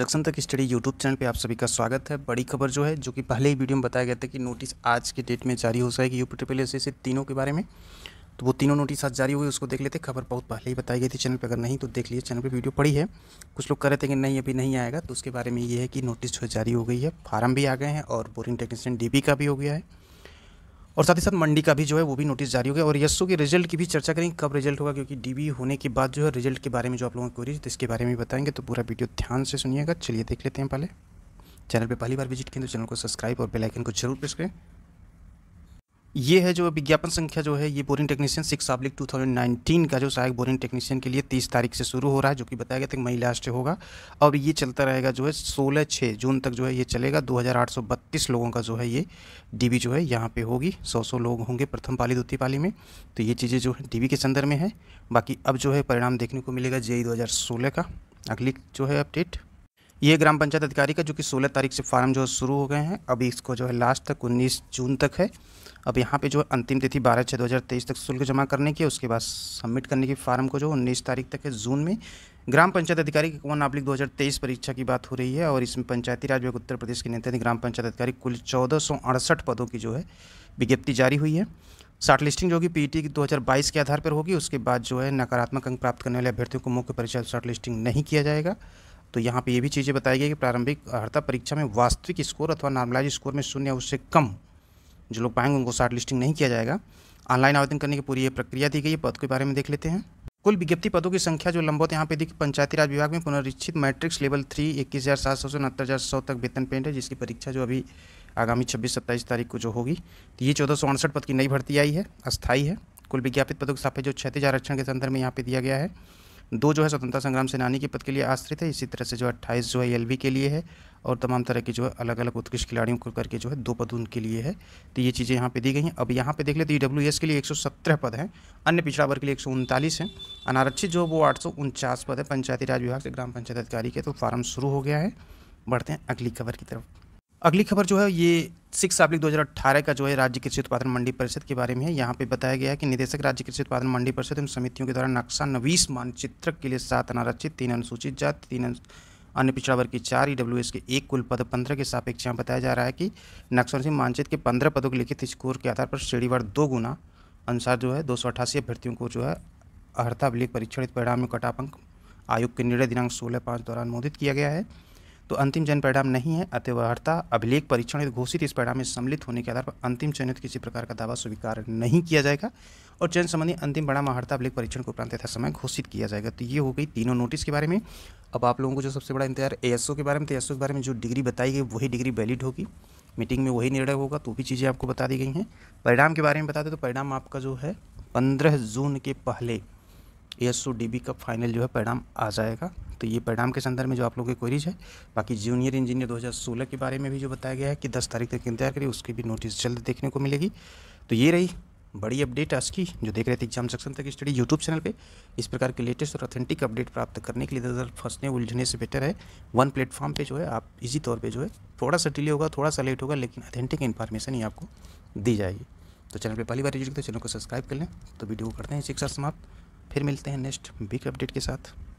junction तक study YouTube channel पे आप सभी का स्वागत है बड़ी खबर जो है जो कि पहले ही वीडियो में बताया गया था कि नोटिस आज के डेट में जारी हो जाएगी यू पी ट्रिपल एस से तीनों के बारे में तो वो तीनों नोटिस आज जारी हुई उसको देख लेते खबर बहुत पहले ही बताई गई थी चैनल पर अगर नहीं तो देख लीजिए चैनल पर वीडियो पड़ी है कुछ लोग कह रहे थे कि नहीं अभी नहीं आएगा तो उसके बारे में ये है कि नोटिस जो जारी हो गई है फार्म भी आ गए हैं और बोरिंग टेक्नीशियन डी का भी हो गया है और साथ ही साथ मंडी का भी जो है वो भी नोटिस जारी हो गया और यस्सो के रिजल्ट की भी चर्चा करेंगे कब रिजल्ट होगा क्योंकि डीबी होने के बाद जो है रिजल्ट के बारे में जो आप लोगों की क्वेरी इसके बारे में बताएंगे तो पूरा वीडियो ध्यान से सुनिएगा चलिए देख लेते हैं पहले चैनल पर पहली बार विजिट करें तो चैनल को सब्सक्राइब और बेलाइकन को जरूर प्रेस करें ये है जो विज्ञापन संख्या जो है ये boring technician six public two thousand nineteen का जो सहायक बोरिंग टेक्नीशियन के लिए तीस तारीख से शुरू हो रहा है जो कि बताया गया था मई लास्ट से होगा और ये चलता रहेगा जो है सोलह छः जून तक जो है ये चलेगा दो हज़ार आठ सौ बत्तीस लोगों का जो है ये डीबी जो है यहाँ पे होगी सौ सौ लोग होंगे प्रथम पाली द्वितीय पाली में तो ये चीज़ें जो है डी के संदर्भ में है बाकी अब जो है परिणाम देखने को मिलेगा जे दो हज़ार सोलह का अगली जो है अपडेट ये ग्राम पंचायत अधिकारी का जो कि 16 तारीख से फार्म जो शुरू हो गए हैं अभी इसको जो है लास्ट तक 19 जून तक है अब यहाँ पे जो अंतिम तिथि 12 छः 2023 तक शुल्क जमा करने की है उसके बाद सबमिट करने की फार्म को जो 19 तारीख तक है जून में ग्राम पंचायत अधिकारी की कौन आपलिक तेईस परीक्षा की बात हो रही है और इसमें पंचायती राज विभाग उत्तर प्रदेश के नेतृत्व ग्राम पंचायत अधिकारी कुल चौदह पदों की जो है विज्ञप्ति जारी हुई है शार्ट लिस्टिंग जो होगी पी e की 2022 के आधार पर होगी उसके बाद जो है नकारात्मक अंक प्राप्त करने वाले अभ्यर्थियों को मुख्य परीक्षा शार्ट लिस्टिंग नहीं किया जाएगा तो यहाँ पे ये भी चीज़ें बताई गई कि प्रारंभिक अर्ता परीक्षा में वास्तविक स्कोर अथवा नॉर्मलाइज स्कोर में शून्य उससे कम जो लोग पाएंगे उनको शार्ट लिस्टिंग नहीं किया जाएगा ऑनलाइन आवेदन करने की पूरी ये प्रक्रिया दी गई है पद के बारे में देख लेते हैं कुल विज्ञप्ति पदों की संख्या जो लंबौत यहाँ पे दी पंचायती राज विभाग में पुनरीक्षित मैट्रिक्स लेवल थ्री इक्कीस हज़ार सात सौ से उनहत्तर हज़ार सौ तक वेतन पेंट है जिसकी परीक्षा जो अभी आगामी छब्बीस सत्ताईस तारीख को जो होगी तो ये चौदह सौ अड़सठ पद की नई भर्ती आई है अस्थायी है कुल विज्ञापित पदों के साथ जो क्षतिज आरक्षण के संदर्भ में यहाँ पे दिया गया है दो जो है स्वतंत्रता संग्राम सेनानी के पद के लिए आश्रित है इसी तरह से जो अट्ठाईस जो है एल के लिए है और तमाम तरह के जो है अलग अलग उत्कृष्ट खिलाड़ियों को करके जो है दो पद उनके लिए है तो ये चीज़ें यहाँ पे दी गई हैं अब यहाँ पे देख लेते तो ई e के लिए एक पद हैं अन्य पिछड़ा वर्ग के लिए एक हैं अनारक्षित जो वो आठ पद है पंचायती राज विभाग से ग्राम पंचायत अधिकारी के तो फार्म शुरू हो गया है बढ़ते हैं अगली खबर की तरफ अगली खबर जो है ये सिक्स अप्रैल 2018 का जो है राज्य कृषि उत्पादन मंडी परिषद के बारे में है यहाँ पे बताया गया है कि निदेशक राज्य कृषि उत्पादन मंडी परिषद एवं समितियों के द्वारा नक्शा नवीस मानचित्र के लिए सात अनारक्षित तीन अनुसूचित जाति तीन अन्य पिछड़ा वर्ग की चार ई e के एक कुल पद पंद्रह के सापेक्ष यहाँ बताया जा रहा है कि नक्शा मानचित्र के पंद्रह पदों के लिखित स्कोर के आधार पर श्रेणीवार दो गुना अनुसार जो है दो अभ्यर्थियों को जो है अर्थावलिक परीक्षण परिणाम में कटापंक आयोग के निर्णय दिनांक सोलह पाँच द्वारा अनुमोदित किया गया है तो अंतिम चयन परिणाम नहीं है अतिवार्ता अभिलेख परीक्षण घोषित इस परिणाम में सम्मिलित होने के आधार पर अंतिम चयनित किसी प्रकार का दावा स्वीकार नहीं किया जाएगा और चयन संबंधी अंतिम परिणाम आहारता अभिलेख परीक्षण के उपरांत यथा समय घोषित किया जाएगा तो ये हो गई तीनों नोटिस के बारे में अब आप लोगों को जो सबसे बड़ा इंतजार ए के बारे में तो के बारे में जो डिग्री बताई गई वही डिग्री वैलिड होगी मीटिंग में वही निर्णय होगा तो भी चीज़ें आपको बता दी गई हैं परिणाम के बारे में बता दें तो परिणाम आपका जो है पंद्रह जून के पहले ए एस का फाइनल जो है परिणाम आ जाएगा तो ये परिणाम के संदर्भ में जो आप लोगों की क्वेरीज है बाकी जूनियर इंजीनियर 2016 के बारे में भी जो बताया गया है कि 10 तारीख तक इंतजार करिए उसकी भी नोटिस जल्द देखने को मिलेगी तो ये रही बड़ी अपडेट आज की जो देख रहे थे एग्जाम सेक्शन तक स्टडी यूट्यूब चैनल पे इस प्रकार के लेटेस्ट और ऑथेंटिक अपडेट प्राप्त करने के लिए इधर फंसने उलझने से बेटर है वन प्लेटफॉर्म पे जो है आप इजी तौर पे जो है थोड़ा सा डिले होगा थोड़ा सा लेट होगा लेकिन ऑथेंटिक इन्फॉर्मेशन ही आपको दी जाएगी तो चैनल पर पहली बार जुड़े तो चैनल को सब्सक्राइब कर लें तो वीडियो को करते हैं शिक्षा समाप्त फिर मिलते हैं नेक्स्ट बिग अपडेट के साथ